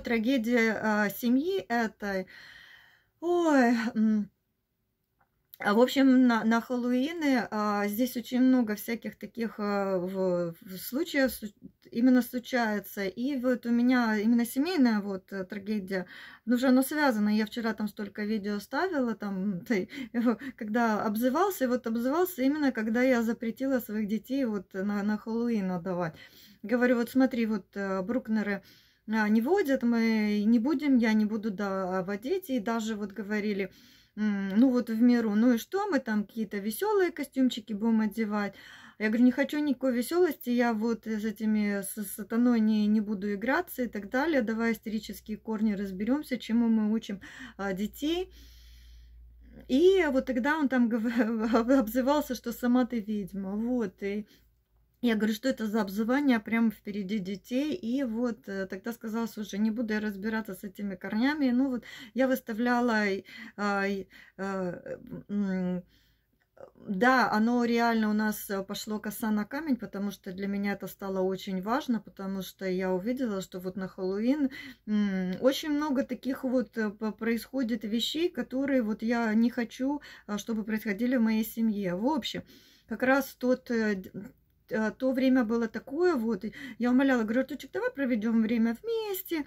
Трагедия э, семьи этой. Ой, а, в общем, на, на Хэллоуины а, здесь очень много всяких таких а, в, в случаев су, именно случается. И вот у меня именно семейная вот э, трагедия, ну же она связана. Я вчера там столько видео ставила, там, ты, когда обзывался, и вот обзывался именно, когда я запретила своих детей вот на, на Хэллоуин отдавать. Говорю, вот смотри, вот э, Брукнеры... А, не водят, мы не будем, я не буду да, водить. И даже вот говорили, ну вот в меру, ну и что, мы там какие-то веселые костюмчики будем одевать. Я говорю, не хочу никакой веселости, я вот с этими с сатаной не, не буду играться и так далее. Давай исторические корни разберемся, чему мы учим а, детей. И вот тогда он там обзывался, что сама ты ведьма. Вот, и я говорю, что это за обзывание а прямо впереди детей. И вот э, тогда сказала, слушай, не буду я разбираться с этими корнями. Ну вот я выставляла... А, а, да, оно реально у нас э, пошло коса на камень, потому что для меня это стало очень важно, потому что я увидела, что вот на Хэллоуин очень много таких вот происходит вещей, которые вот я не хочу, а, чтобы происходили в моей семье. В общем, как раз тот, а, то время было такое, вот, я умоляла, говорю, Артурчик, давай проведем время вместе,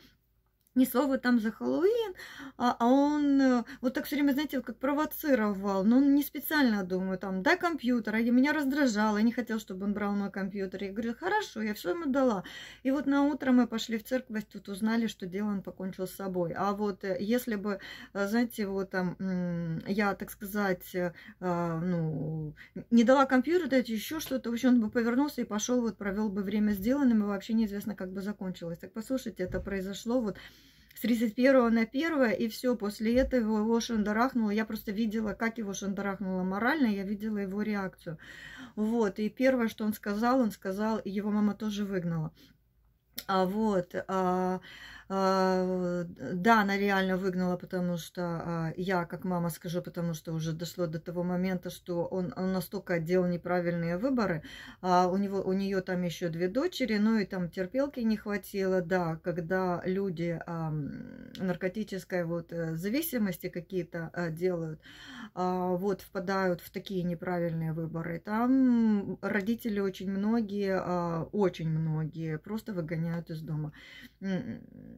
ни слова там за Хэллоуин, а, а он э, вот так все время, знаете, вот как провоцировал, но он не специально, думаю, там, дай компьютер, а я меня раздражала, я не хотела, чтобы он брал мой компьютер. Я говорю, хорошо, я все ему дала. И вот на утро мы пошли в церковь, тут узнали, что Дилан покончил с собой. А вот э, если бы, э, знаете, вот там, я, так сказать, а, ну, не дала компьютер, дать еще что-то, в общем, он бы повернулся и пошел, вот провел бы время с Диланом, и вообще неизвестно, как бы закончилось. Так послушайте, это произошло вот с 31 на 1, и все, после этого его шандарахнуло. Я просто видела, как его шандарахнуло морально, я видела его реакцию. Вот, и первое, что он сказал, он сказал, его мама тоже выгнала. А вот, а, а, да, она реально выгнала, потому что а, я, как мама, скажу, потому что уже дошло до того момента, что он, он настолько делал неправильные выборы. А, у, него, у нее там еще две дочери, ну и там терпелки не хватило. Да, когда люди наркотической вот э, зависимости какие-то делают, вот впадают в такие неправильные выборы. Там родители очень многие, очень многие просто выгоняют из дома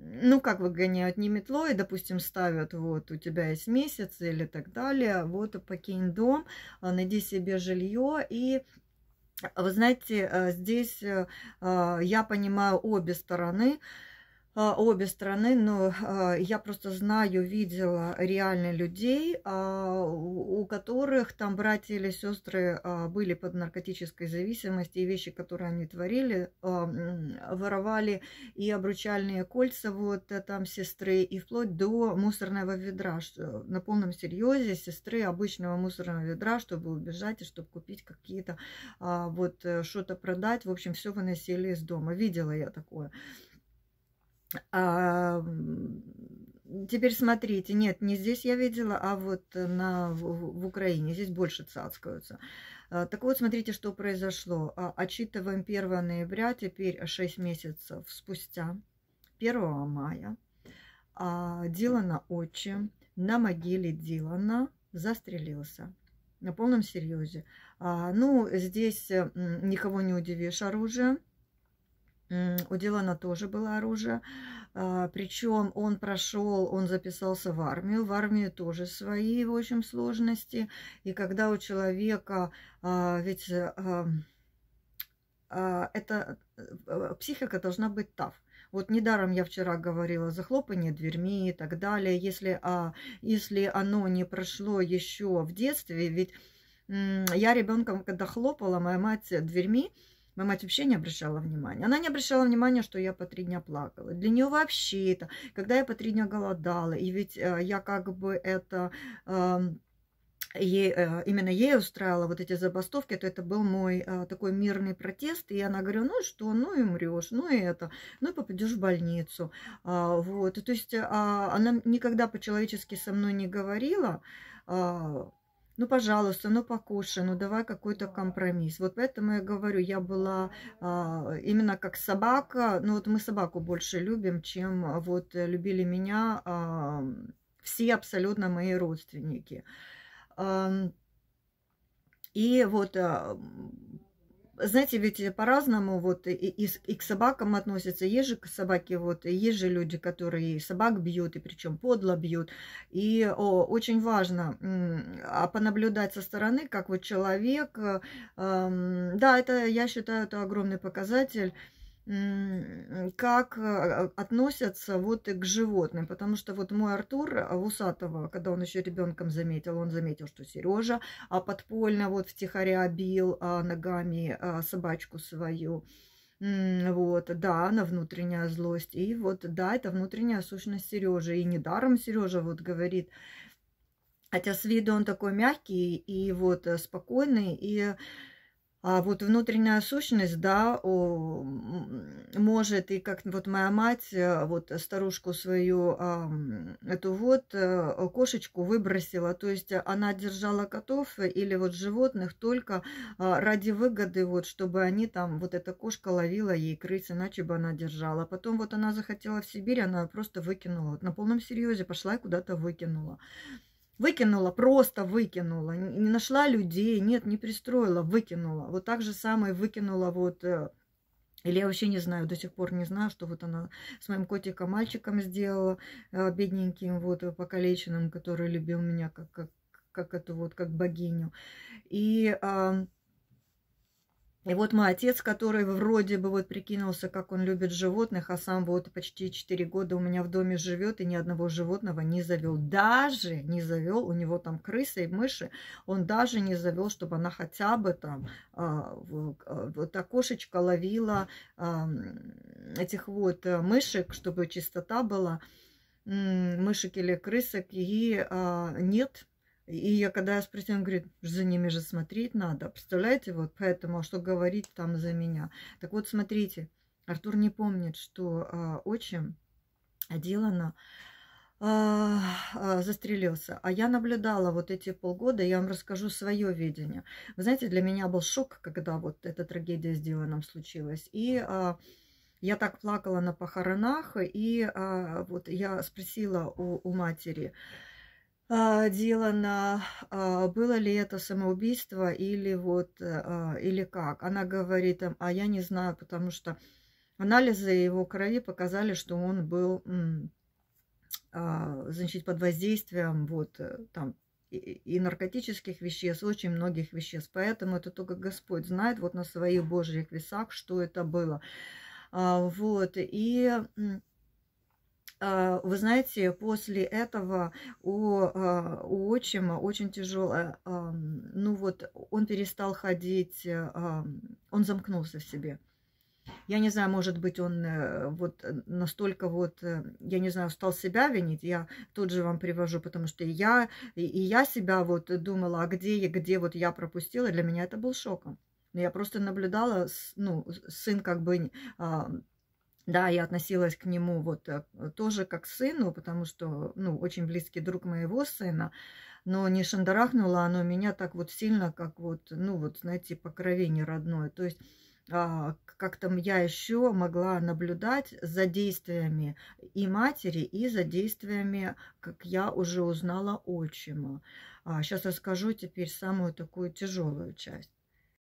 ну, как выгоняют, не метлой, допустим, ставят, вот, у тебя есть месяц или так далее, вот, покинь дом, а, найди себе жилье и... Вы знаете, э, здесь э, э, я понимаю обе стороны, а, обе стороны, но а, я просто знаю, видела реально людей, а, у которых там братья или сестры были под наркотической зависимостью, и вещи, которые они творили, воровали и обручальные кольца вот э, там сестры, и вплоть до мусорного ведра, на полном серьезе сестры обычного мусорного ведра, чтобы убежать и чтобы купить какие-то, вот э, что-то продать, в общем, все выносили из дома. Видела я такое. А, теперь смотрите, нет, не здесь я видела, а вот на, в, в Украине. Здесь больше цацкаются. А, так вот, смотрите, что произошло. А, отчитываем 1 ноября, теперь 6 месяцев спустя, 1 мая. А, Дилана отчим на могиле Дилана застрелился на полном серьезе. А, ну, здесь никого не удивишь оружием у Дилана тоже было оружие. А, Причем он прошел, он записался в армию. В армию тоже свои, в общем, сложности. И когда у человека, а, ведь а, это э, э, психика должна быть тав. Вот недаром я вчера говорила захлопание дверьми и так далее. Если, а, если оно не прошло еще в детстве, ведь я ребенком, когда хлопала, моя мать дверьми, Моя мать вообще не обращала внимания. Она не обращала внимания, что я по три дня плакала. Для нее вообще это, когда я по три дня голодала, и ведь э, я как бы это... Эм, э, ей, именно ей устраивала вот эти забастовки, то это был мой э, такой мирный протест, и она говорила, ну что, ну и умрешь, ну и это, ну и попадешь в больницу, а, вот, и, то есть а, она никогда по-человечески со мной не говорила, а, ну, пожалуйста, ну, покушай, ну, давай какой-то компромисс. Вот поэтому я говорю, я была а, именно как собака, ну, вот мы собаку больше любим, чем а, вот э, любили меня а, все абсолютно мои родственники. А, и вот а, знаете, ведь э, по-разному вот и, и, и к собакам относятся. Есть же к собаке вот, есть же люди, которые собак бьют, и причем подло бьют. И о, очень важно а понаблюдать со стороны, как вот человек, э, эм, да, это, я считаю, это огромный показатель, как а, относятся вот к животным. Потому что вот мой Артур а, Усатого, когда он еще ребенком заметил, он заметил, что Сережа а, подпольно вот втихаря бил ногами собачку свою. Вот, да, она внутренняя злость. И вот, да, это внутренняя сущность Сережи. И недаром Сережа вот говорит, хотя с виду он такой мягкий и вот э, спокойный, и а вот внутренняя сущность, да, может, и как вот моя мать, э, вот старушку свою, эту вот э, кошечку выбросила. То есть она держала котов или вот животных только а, ради выгоды, вот, чтобы они там, вот эта кошка ловила ей крыс, иначе бы она держала. Потом вот она захотела в Сибирь, она просто выкинула. на полном серьезе пошла и куда-то выкинула. Выкинула, просто выкинула. Не нашла людей, нет, не пристроила, выкинула. Вот так же самое выкинула вот... Э, или я вообще не знаю, до сих пор не знаю, что вот она с моим котиком-мальчиком сделала, э, бедненьким, вот, э, покалеченным, который любил меня как, как, как эту вот, как богиню. И... А, и вот мой отец, который вроде бы вот прикинулся, как он любит животных, а сам вот почти 4 года у меня в доме живет и ни одного животного не завел. Даже не завел, у него там крысы и мыши, он даже не завел, чтобы она хотя бы там, а, а вот окошечко ловила а, этих вот э, мышек, чтобы чистота была, мышек или крысок, и а, нет, и я когда я спросила, он говорит, за ними же смотреть надо. Представляете, вот поэтому, а что говорить там за меня. Так вот, смотрите, Артур не помнит, что а, отчим Дилана а, а, застрелился. А я наблюдала вот эти полгода, я вам расскажу свое видение. Вы знаете, для меня был шок, когда вот эта трагедия с Диланом случилась. И... А, я так плакала на похоронах, и а, вот я спросила у, у матери, а, дело на а, было ли это самоубийство или вот а, или как. Она говорит, а я не знаю, потому что анализы его крови показали, что он был значит, под воздействием вот э, там и, и наркотических веществ, очень многих веществ. Поэтому это только Господь знает вот на своих божьих весах, что это было. Вот. И а, вы знаете, после этого у, а, у отчима очень тяжелое, а, ну вот, он перестал ходить, он замкнулся в себе. Я не знаю, может быть, он э, вот настолько вот, э, я не знаю, стал себя винить. Я тут же вам привожу, потому что я, и, и я себя вот думала, а где я, где вот я пропустила. Для меня это был шоком. Я просто наблюдала, ну, сын как бы да, я относилась к нему вот э, тоже как к сыну, потому что, ну, очень близкий друг моего сына, но не шандарахнуло оно меня так вот сильно, как вот, ну, вот, знаете, по крови не родное. То есть а, как там я еще могла наблюдать за действиями и матери, и за действиями, как я уже узнала, отчима. Сейчас а расскажу теперь самую такую тяжелую часть.